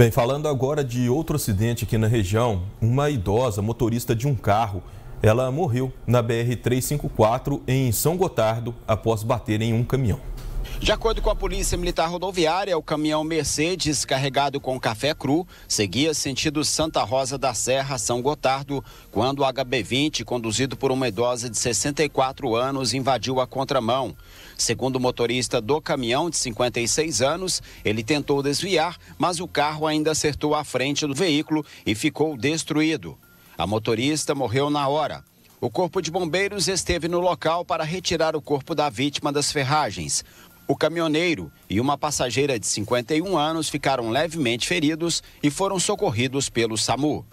Bem, falando agora de outro acidente aqui na região, uma idosa motorista de um carro, ela morreu na BR-354 em São Gotardo após bater em um caminhão. De acordo com a Polícia Militar Rodoviária, o caminhão Mercedes, carregado com café cru, seguia sentido Santa Rosa da Serra, São Gotardo, quando o HB20, conduzido por uma idosa de 64 anos, invadiu a contramão. Segundo o motorista do caminhão, de 56 anos, ele tentou desviar, mas o carro ainda acertou a frente do veículo e ficou destruído. A motorista morreu na hora. O Corpo de Bombeiros esteve no local para retirar o corpo da vítima das ferragens. O caminhoneiro e uma passageira de 51 anos ficaram levemente feridos e foram socorridos pelo SAMU.